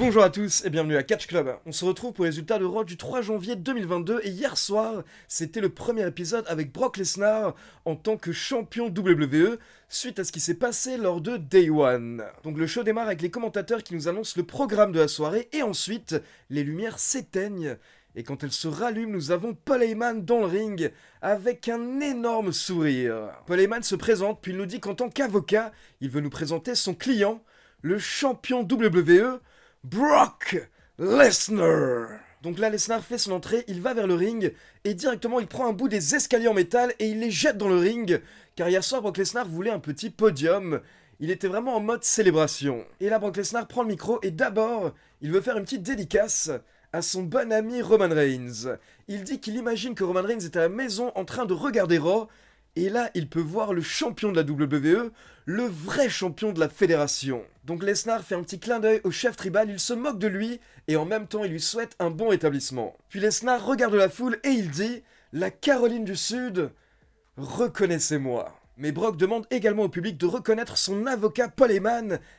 Bonjour à tous et bienvenue à Catch Club. On se retrouve pour les résultats de Raw du 3 janvier 2022 et hier soir, c'était le premier épisode avec Brock Lesnar en tant que champion WWE suite à ce qui s'est passé lors de Day One. Donc le show démarre avec les commentateurs qui nous annoncent le programme de la soirée et ensuite les lumières s'éteignent et quand elles se rallument, nous avons Paul Heyman dans le ring avec un énorme sourire. Paul Heyman se présente puis il nous dit qu'en tant qu'avocat, il veut nous présenter son client le champion WWE, Brock Lesnar. Donc là, Lesnar fait son entrée, il va vers le ring, et directement il prend un bout des escaliers en métal et il les jette dans le ring, car hier soir, Brock Lesnar voulait un petit podium. Il était vraiment en mode célébration. Et là, Brock Lesnar prend le micro et d'abord, il veut faire une petite dédicace à son bon ami Roman Reigns. Il dit qu'il imagine que Roman Reigns est à la maison en train de regarder Raw et là, il peut voir le champion de la WWE, le vrai champion de la fédération. Donc Lesnar fait un petit clin d'œil au chef tribal, il se moque de lui, et en même temps il lui souhaite un bon établissement. Puis Lesnar regarde la foule et il dit « La Caroline du Sud, reconnaissez-moi ». Mais Brock demande également au public de reconnaître son avocat Paul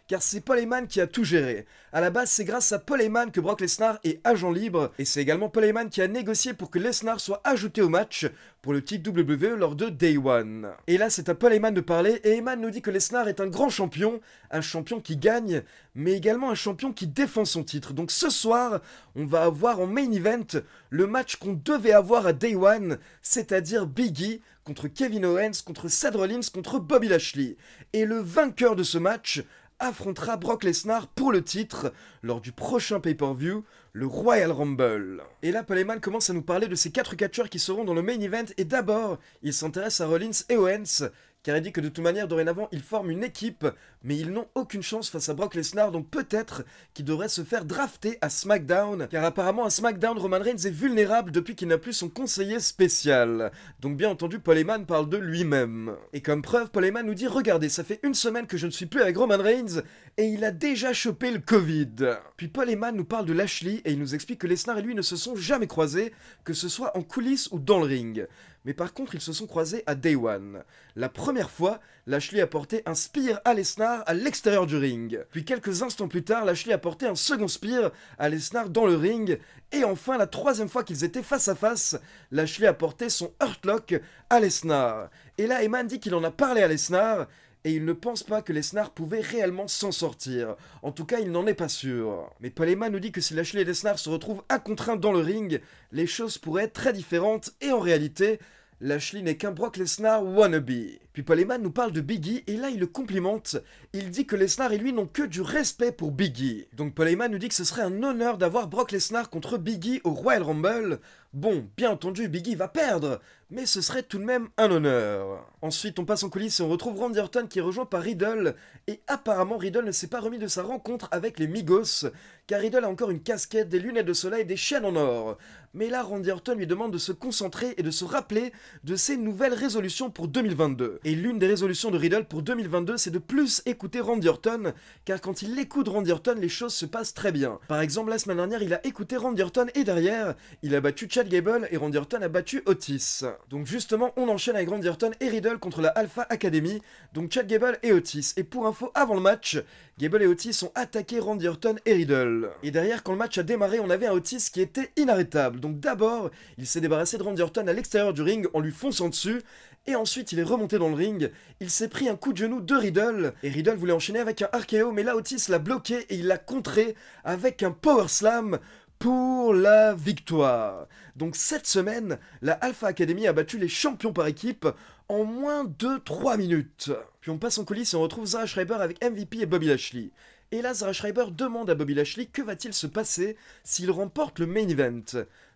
car c'est Paul qui a tout géré. À la base, c'est grâce à Paul que Brock Lesnar est agent libre, et c'est également Paul qui a négocié pour que Lesnar soit ajouté au match pour le titre WWE lors de Day One. Et là, c'est à Paul Heyman de parler, et Heyman nous dit que Lesnar est un grand champion, un champion qui gagne, mais également un champion qui défend son titre. Donc ce soir, on va avoir en main event le match qu'on devait avoir à Day One, c'est-à-dire Biggie contre Kevin Owens, contre Seth Rollins, contre Bobby Lashley. Et le vainqueur de ce match affrontera Brock Lesnar pour le titre lors du prochain pay-per-view le Royal Rumble. Et là, Paul commence à nous parler de ces quatre catcheurs qui seront dans le main event, et d'abord, il s'intéresse à Rollins et Owens, car il dit que de toute manière, dorénavant, ils forment une équipe, mais ils n'ont aucune chance face à Brock Lesnar, donc peut-être qu'ils devrait se faire drafter à SmackDown, car apparemment à SmackDown, Roman Reigns est vulnérable depuis qu'il n'a plus son conseiller spécial. Donc bien entendu, Paul parle de lui-même. Et comme preuve, Paul nous dit « Regardez, ça fait une semaine que je ne suis plus avec Roman Reigns, et il a déjà chopé le Covid. Puis Paul Eman nous parle de Lashley et il nous explique que Lesnar et lui ne se sont jamais croisés, que ce soit en coulisses ou dans le ring. Mais par contre, ils se sont croisés à Day One. La première fois, Lashley a porté un spear à Lesnar à l'extérieur du ring. Puis quelques instants plus tard, Lashley a porté un second spear à Lesnar dans le ring. Et enfin, la troisième fois qu'ils étaient face à face, Lashley a porté son Hurtlock à Lesnar. Et là, Eman dit qu'il en a parlé à Lesnar et il ne pense pas que Lesnar pouvait réellement s'en sortir. En tout cas, il n'en est pas sûr. Mais Palema nous dit que si Lashley et Lesnar se retrouvent à contraint dans le ring, les choses pourraient être très différentes et en réalité, Lashley n'est qu'un Brock Lesnar wannabe. Puis Palema nous parle de Biggie et là il le complimente. Il dit que Lesnar et lui n'ont que du respect pour Biggie. Donc Palema nous dit que ce serait un honneur d'avoir Brock Lesnar contre Biggie au Royal Rumble. Bon, bien entendu, Biggie va perdre, mais ce serait tout de même un honneur. Ensuite, on passe en coulisses et on retrouve Randy Orton qui est rejoint par Riddle, et apparemment Riddle ne s'est pas remis de sa rencontre avec les Migos, car Riddle a encore une casquette, des lunettes de soleil des chaînes en or. Mais là, Randy Orton lui demande de se concentrer et de se rappeler de ses nouvelles résolutions pour 2022. Et l'une des résolutions de Riddle pour 2022, c'est de plus écouter Randy Orton, car quand il écoute Randy Orton, les choses se passent très bien. Par exemple, la semaine dernière, il a écouté Randy Orton et derrière, il a battu Chad Gable et Randy Orton a battu Otis. Donc justement, on enchaîne avec Randy Orton et Riddle contre la Alpha Academy, donc Chad Gable et Otis. Et pour info, avant le match, Gable et Otis ont attaqué Randy Orton et Riddle. Et derrière, quand le match a démarré, on avait un Otis qui était inarrêtable. Donc d'abord, il s'est débarrassé de Randy Orton à l'extérieur du ring en lui fonçant dessus, et ensuite il est remonté dans le ring, il s'est pris un coup de genou de Riddle, et Riddle voulait enchaîner avec un RKO, mais là Otis l'a bloqué et il l'a contré avec un Power Slam pour la victoire. Donc cette semaine, la Alpha Academy a battu les champions par équipe en moins de 3 minutes. Puis on passe en coulisses et on retrouve Zara Schreiber avec MVP et Bobby Lashley. Et là, Zara Schreiber demande à Bobby Lashley que va-t-il se passer s'il remporte le main event.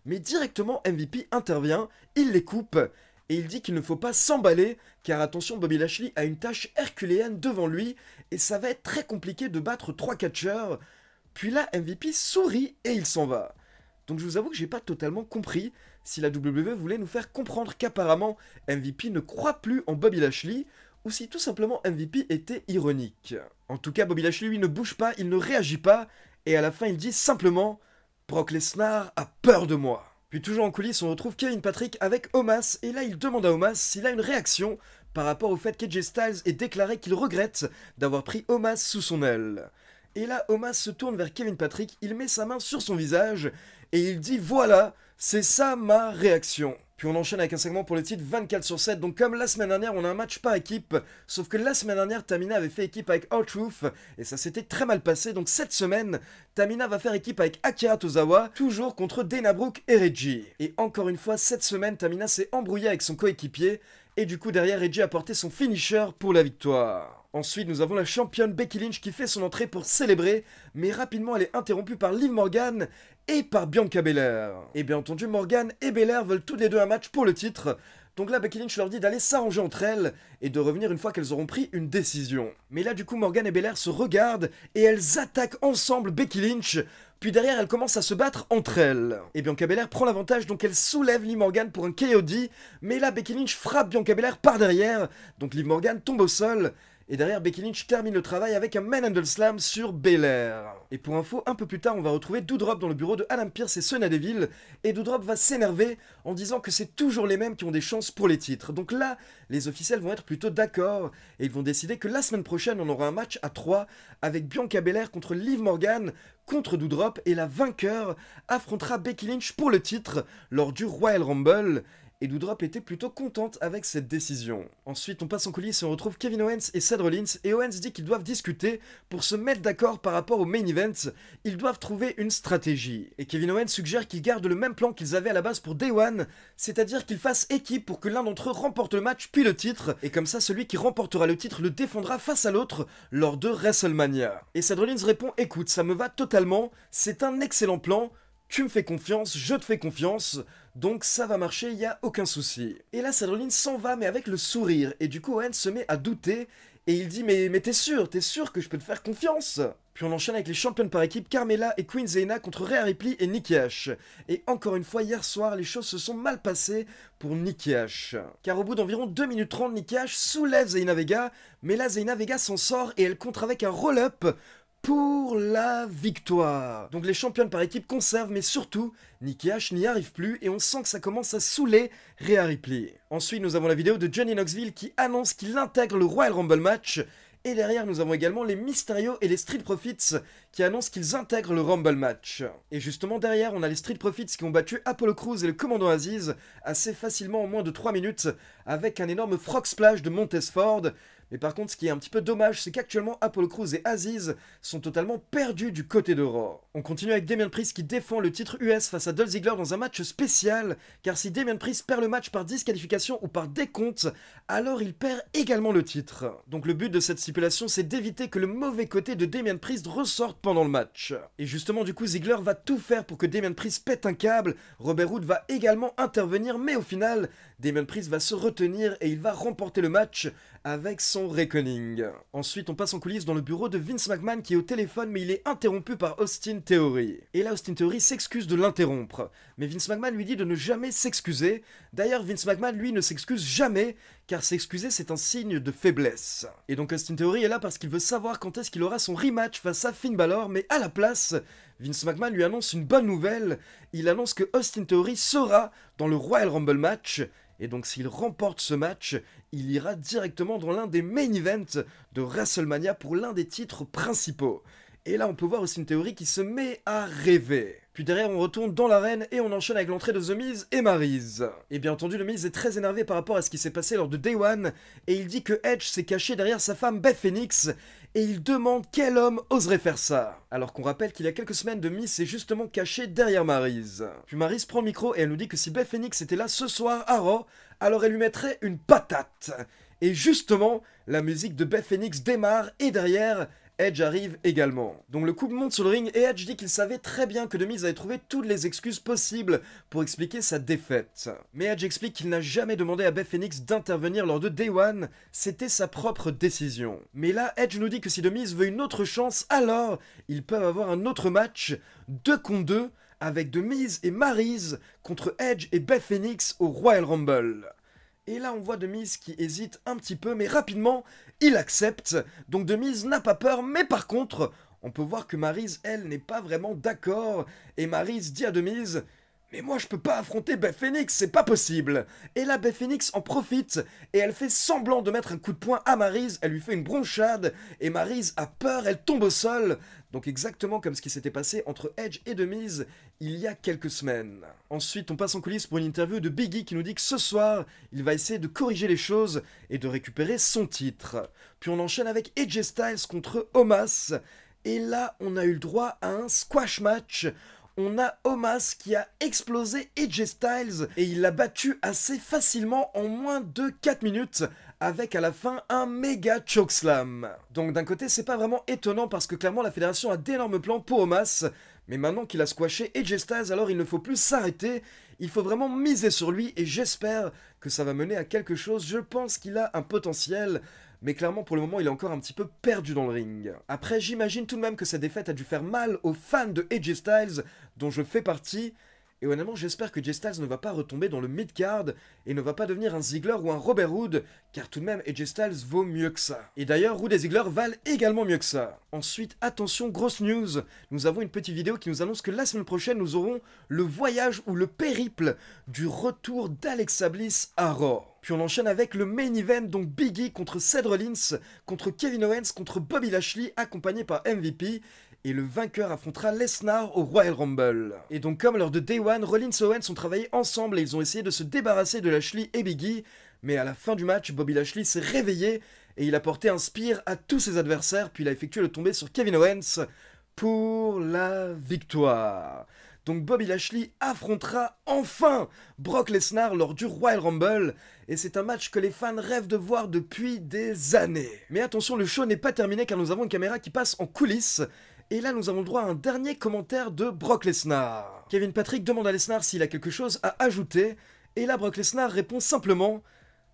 Mais directement, MVP intervient, il les coupe, et il dit qu'il ne faut pas s'emballer, car attention, Bobby Lashley a une tâche herculéenne devant lui, et ça va être très compliqué de battre 3 catcheurs, puis là, MVP sourit et il s'en va. Donc je vous avoue que j'ai pas totalement compris si la WWE voulait nous faire comprendre qu'apparemment MVP ne croit plus en Bobby Lashley ou si tout simplement MVP était ironique. En tout cas, Bobby Lashley lui ne bouge pas, il ne réagit pas et à la fin il dit simplement Brock Lesnar a peur de moi. Puis toujours en coulisses, on retrouve Kevin Patrick avec Omas et là il demande à Omas s'il a une réaction par rapport au fait qu'AJ Styles ait déclaré qu'il regrette d'avoir pris Omas sous son aile. Et là, Omas se tourne vers Kevin Patrick, il met sa main sur son visage et il dit Voilà, c'est ça ma réaction. Puis on enchaîne avec un segment pour le titre 24 sur 7. Donc comme la semaine dernière, on a un match par équipe. Sauf que la semaine dernière, Tamina avait fait équipe avec r Et ça s'était très mal passé. Donc cette semaine, Tamina va faire équipe avec Akira Tozawa. Toujours contre Dana Brooke et Reggie. Et encore une fois, cette semaine, Tamina s'est embrouillée avec son coéquipier. Et du coup, derrière, Reggie a porté son finisher pour la victoire. Ensuite, nous avons la championne Becky Lynch qui fait son entrée pour célébrer, mais rapidement elle est interrompue par Liv Morgan et par Bianca Belair. Et bien entendu, Morgan et Belair veulent toutes les deux un match pour le titre, donc là, Becky Lynch leur dit d'aller s'arranger entre elles et de revenir une fois qu'elles auront pris une décision. Mais là, du coup, Morgan et Belair se regardent et elles attaquent ensemble Becky Lynch. Puis derrière, elles commencent à se battre entre elles. Et Bianca Belair prend l'avantage, donc elle soulève Lee Morgan pour un KOD. Mais là, Becky Lynch frappe Bianca Belair par derrière. Donc Lee Morgan tombe au sol. Et derrière, Becky Lynch termine le travail avec un manhandle slam sur Belair. Et pour info, un peu plus tard, on va retrouver Doudrop dans le bureau de Adam Pierce et Sonadeville. Deville. Et Doudrop va s'énerver en disant que c'est toujours les mêmes qui ont des chances pour les titres. Donc là, les officiels vont être plutôt d'accord. Et ils vont décider que la semaine prochaine, on aura un match à 3 avec Bianca Belair contre Liv Morgan contre Doudrop. Et la vainqueur affrontera Becky Lynch pour le titre lors du Royal Rumble et Doudrop était plutôt contente avec cette décision. Ensuite, on passe en coulisses et on retrouve Kevin Owens et Seth Rollins, et Owens dit qu'ils doivent discuter pour se mettre d'accord par rapport au main event, ils doivent trouver une stratégie. Et Kevin Owens suggère qu'ils gardent le même plan qu'ils avaient à la base pour Day One, c'est-à-dire qu'ils fassent équipe pour que l'un d'entre eux remporte le match puis le titre, et comme ça celui qui remportera le titre le défendra face à l'autre lors de WrestleMania. Et Seth Rollins répond « Écoute, ça me va totalement, c'est un excellent plan, tu me fais confiance, je te fais confiance, donc ça va marcher, il n'y a aucun souci. Et là, Sadoline s'en va, mais avec le sourire, et du coup, Owen se met à douter, et il dit, mais, mais t'es sûr, t'es sûr que je peux te faire confiance Puis on enchaîne avec les championnes par équipe, Carmela et Queen Zayna contre Rhea Ripley et Nikki Et encore une fois, hier soir, les choses se sont mal passées pour Nikki Car au bout d'environ 2 minutes 30, Nikki soulève Zayna Vega, mais là, Zayna Vega s'en sort et elle contre avec un roll-up pour la victoire. Donc les championnes par équipe conservent, mais surtout, Nikki H n'y arrive plus et on sent que ça commence à saouler Rhea Ripley. Ensuite, nous avons la vidéo de Johnny Knoxville qui annonce qu'il intègre le Royal Rumble match. Et derrière, nous avons également les Mysterio et les Street Profits qui annoncent qu'ils intègrent le Rumble match. Et justement derrière, on a les Street Profits qui ont battu Apollo Crews et le commandant Aziz assez facilement en moins de 3 minutes avec un énorme frog splash de Montesford mais par contre, ce qui est un petit peu dommage, c'est qu'actuellement, Apollo Cruz et Aziz sont totalement perdus du côté de Raw. On continue avec Damien Priest qui défend le titre US face à Dolph Ziggler dans un match spécial, car si Damien Priest perd le match par disqualification ou par décompte, alors il perd également le titre. Donc le but de cette stipulation, c'est d'éviter que le mauvais côté de Damien Priest ressorte pendant le match. Et justement, du coup, Ziggler va tout faire pour que Damien Priest pète un câble, Robert Hood va également intervenir, mais au final, Damien Priest va se retenir et il va remporter le match avec son Reckoning. Ensuite, on passe en coulisses dans le bureau de Vince McMahon qui est au téléphone, mais il est interrompu par Austin Theory. Et là, Austin Theory s'excuse de l'interrompre. Mais Vince McMahon lui dit de ne jamais s'excuser. D'ailleurs, Vince McMahon, lui, ne s'excuse jamais, car s'excuser, c'est un signe de faiblesse. Et donc, Austin Theory est là parce qu'il veut savoir quand est-ce qu'il aura son rematch face à Finn Balor, mais à la place, Vince McMahon lui annonce une bonne nouvelle. Il annonce que Austin Theory sera dans le Royal Rumble match et donc s'il remporte ce match, il ira directement dans l'un des main events de WrestleMania pour l'un des titres principaux. Et là, on peut voir aussi une théorie qui se met à rêver. Puis derrière, on retourne dans l'arène et on enchaîne avec l'entrée de The Miz et Maryse. Et bien entendu, The Miz est très énervé par rapport à ce qui s'est passé lors de Day One et il dit que Edge s'est caché derrière sa femme Beth Phoenix et il demande quel homme oserait faire ça. Alors qu'on rappelle qu'il y a quelques semaines, Demi s'est justement caché derrière Maryse. Puis Maryse prend le micro et elle nous dit que si Beth Phoenix était là ce soir à Raw, alors elle lui mettrait une patate. Et justement, la musique de Beth Phoenix démarre et derrière, Edge arrive également. Donc le couple monte sur le ring et Edge dit qu'il savait très bien que Demise avait trouvé toutes les excuses possibles pour expliquer sa défaite. Mais Edge explique qu'il n'a jamais demandé à Beth Phoenix d'intervenir lors de Day One, c'était sa propre décision. Mais là, Edge nous dit que si Demise veut une autre chance, alors ils peuvent avoir un autre match, 2 contre 2, avec Demise et Maryse contre Edge et Beth Phoenix au Royal Rumble. Et là, on voit Demise qui hésite un petit peu, mais rapidement, il accepte. Donc Demise n'a pas peur, mais par contre, on peut voir que Marise, elle, n'est pas vraiment d'accord. Et Marise dit à Demise mais moi je peux pas affronter Beth Phoenix, c'est pas possible Et là Beth Phoenix en profite, et elle fait semblant de mettre un coup de poing à Maryse, elle lui fait une bronchade, et Maryse a peur, elle tombe au sol Donc exactement comme ce qui s'était passé entre Edge et Demise il y a quelques semaines. Ensuite on passe en coulisses pour une interview de Biggie qui nous dit que ce soir, il va essayer de corriger les choses et de récupérer son titre. Puis on enchaîne avec Edge Styles contre Omas, et là on a eu le droit à un squash match on a Omas qui a explosé AJ Styles et il l'a battu assez facilement en moins de 4 minutes avec à la fin un méga chokeslam. Donc d'un côté c'est pas vraiment étonnant parce que clairement la fédération a d'énormes plans pour Omas, mais maintenant qu'il a squashé AJ Styles alors il ne faut plus s'arrêter, il faut vraiment miser sur lui et j'espère que ça va mener à quelque chose, je pense qu'il a un potentiel mais clairement pour le moment il est encore un petit peu perdu dans le ring. Après j'imagine tout de même que sa défaite a dû faire mal aux fans de AJ Styles dont je fais partie, et honnêtement, j'espère que Jay ne va pas retomber dans le mid-card et ne va pas devenir un Ziggler ou un Robert Hood, car tout de même, et Styles vaut mieux que ça. Et d'ailleurs, Hood et Ziggler valent également mieux que ça. Ensuite, attention, grosse news Nous avons une petite vidéo qui nous annonce que la semaine prochaine, nous aurons le voyage ou le périple du retour d'Alexa Bliss à Raw. Puis on enchaîne avec le main event, donc Biggie contre Lins, contre Kevin Owens, contre Bobby Lashley, accompagné par MVP et le vainqueur affrontera Lesnar au Royal Rumble. Et donc comme lors de Day One, Rollins et Owens ont travaillé ensemble et ils ont essayé de se débarrasser de Lashley et Biggie, mais à la fin du match, Bobby Lashley s'est réveillé et il a porté un spear à tous ses adversaires, puis il a effectué le tombé sur Kevin Owens pour la victoire. Donc Bobby Lashley affrontera enfin Brock Lesnar lors du Royal Rumble, et c'est un match que les fans rêvent de voir depuis des années. Mais attention, le show n'est pas terminé car nous avons une caméra qui passe en coulisses et là, nous avons le droit à un dernier commentaire de Brock Lesnar. Kevin Patrick demande à Lesnar s'il a quelque chose à ajouter, et là, Brock Lesnar répond simplement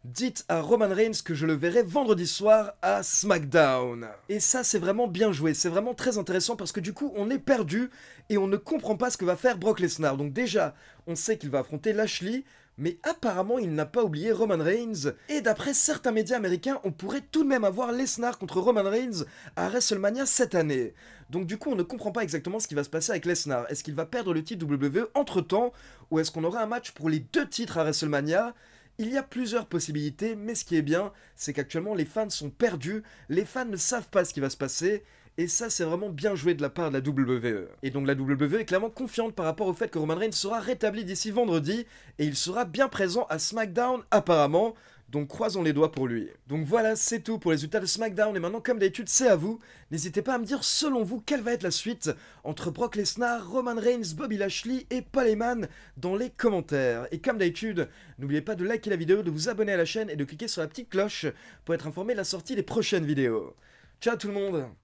Dites à Roman Reigns que je le verrai vendredi soir à SmackDown. Et ça, c'est vraiment bien joué, c'est vraiment très intéressant parce que du coup, on est perdu et on ne comprend pas ce que va faire Brock Lesnar. Donc déjà, on sait qu'il va affronter Lashley, mais apparemment il n'a pas oublié Roman Reigns, et d'après certains médias américains, on pourrait tout de même avoir Lesnar contre Roman Reigns à WrestleMania cette année. Donc du coup, on ne comprend pas exactement ce qui va se passer avec Lesnar. Est-ce qu'il va perdre le titre WWE entre-temps, ou est-ce qu'on aura un match pour les deux titres à WrestleMania il y a plusieurs possibilités, mais ce qui est bien, c'est qu'actuellement les fans sont perdus, les fans ne savent pas ce qui va se passer, et ça, c'est vraiment bien joué de la part de la WWE. Et donc la WWE est clairement confiante par rapport au fait que Roman Reigns sera rétabli d'ici vendredi, et il sera bien présent à SmackDown apparemment, donc croisons les doigts pour lui. Donc voilà, c'est tout pour les résultats de SmackDown, et maintenant comme d'habitude, c'est à vous. N'hésitez pas à me dire selon vous quelle va être la suite entre Brock Lesnar, Roman Reigns, Bobby Lashley et Paul Heyman dans les commentaires. Et comme d'habitude, n'oubliez pas de liker la vidéo, de vous abonner à la chaîne et de cliquer sur la petite cloche pour être informé de la sortie des prochaines vidéos. Ciao tout le monde